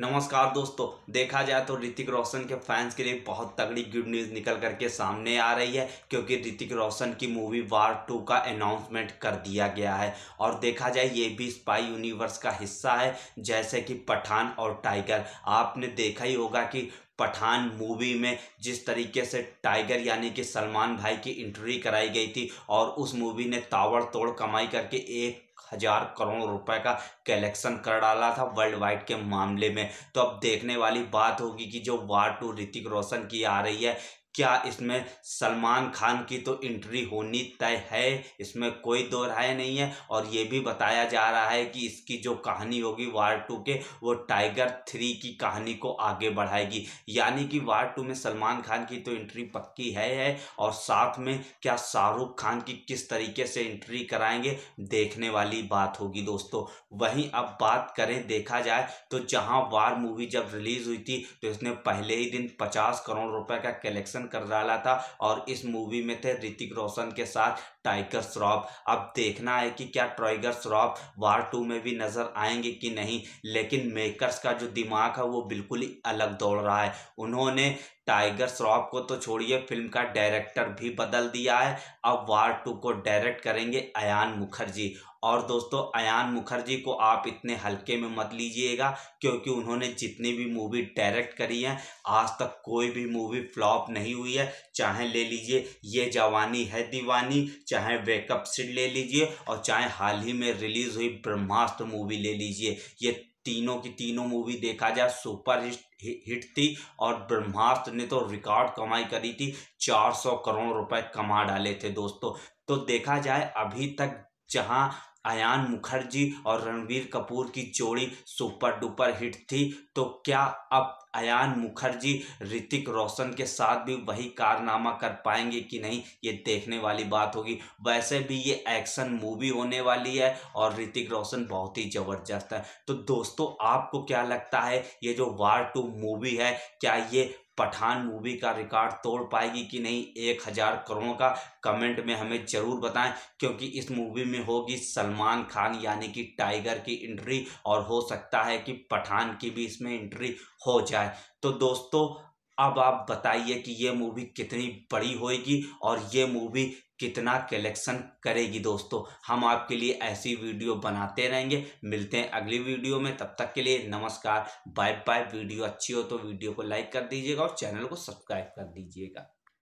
नमस्कार दोस्तों देखा जाए तो ऋतिक रोशन के फैंस के लिए बहुत तगड़ी गुड न्यूज़ निकल करके सामने आ रही है क्योंकि ऋतिक रोशन की मूवी वार टू का अनाउंसमेंट कर दिया गया है और देखा जाए ये भी स्पाई यूनिवर्स का हिस्सा है जैसे कि पठान और टाइगर आपने देखा ही होगा कि पठान मूवी में जिस तरीके से टाइगर यानी कि सलमान भाई की इंट्री कराई गई थी और उस मूवी ने तावड़ तोड़ कमाई करके एक हजार करोड़ रुपए का कलेक्शन कर डाला था वर्ल्ड वाइड के मामले में तो अब देखने वाली बात होगी कि जो वार टू ऋतिक रोशन की आ रही है क्या इसमें सलमान खान की तो एंट्री होनी तय है इसमें कोई दो राय नहीं है और ये भी बताया जा रहा है कि इसकी जो कहानी होगी वार टू के वो टाइगर थ्री की कहानी को आगे बढ़ाएगी यानी कि वार टू में सलमान खान की तो एंट्री पक्की है, है और साथ में क्या शाहरुख खान की किस तरीके से एंट्री कराएंगे देखने वाली बात होगी दोस्तों वहीं अब बात करें देखा जाए तो जहां वार मूवी जब रिलीज हुई थी तो इसने पहले ही दिन पचास करोड़ रुपए का कलेक्शन कर डाला था और इस मूवी में थे ऋतिक रोशन के साथ टाइगर श्रॉफ अब देखना है कि क्या टाइगर श्रॉफ वार टू में भी नज़र आएंगे कि नहीं लेकिन मेकर्स का जो दिमाग है वो बिल्कुल ही अलग दौड़ रहा है उन्होंने टाइगर श्रॉफ को तो छोड़िए फिल्म का डायरेक्टर भी बदल दिया है अब वार टू को डायरेक्ट करेंगे अयान मुखर्जी और दोस्तों अयान मुखर्जी को आप इतने हल्के में मत लीजिएगा क्योंकि उन्होंने जितनी भी मूवी डायरेक्ट करी है आज तक कोई भी मूवी फ्लॉप नहीं हुई है चाहे ले लीजिए ये जवानी है दीवानी चाहे वेकअप सिड ले लीजिए और चाहे हाल ही में रिलीज़ हुई ब्रह्मास्त्र मूवी ले लीजिए ये तीनों की तीनों मूवी देखा जाए सुपर हिट हिट थी और ब्रह्मास्त्र ने तो रिकॉर्ड कमाई करी थी 400 करोड़ रुपए कमा डाले थे दोस्तों तो देखा जाए अभी तक जहां अयान मुखर्जी और रणवीर कपूर की जोड़ी सुपर डुपर हिट थी तो क्या अब अयान मुखर्जी ऋतिक रोशन के साथ भी वही कारनामा कर पाएंगे कि नहीं ये देखने वाली बात होगी वैसे भी ये एक्शन मूवी होने वाली है और ऋतिक रोशन बहुत ही ज़बरदस्त है तो दोस्तों आपको क्या लगता है ये जो वार टू मूवी है क्या ये पठान मूवी का रिकॉर्ड तोड़ पाएगी कि नहीं एक हज़ार करोड़ का कमेंट में हमें ज़रूर बताएं क्योंकि इस मूवी में होगी सलमान खान यानी कि टाइगर की एंट्री और हो सकता है कि पठान की भी इसमें एंट्री हो जाए है तो दोस्तों अब आप बताइए कि ये मूवी कितनी बड़ी होएगी और ये मूवी कितना कलेक्शन करेगी दोस्तों हम आपके लिए ऐसी वीडियो बनाते रहेंगे मिलते हैं अगली वीडियो में तब तक के लिए नमस्कार बाय बाय वीडियो अच्छी हो तो वीडियो को लाइक कर दीजिएगा और चैनल को सब्सक्राइब कर दीजिएगा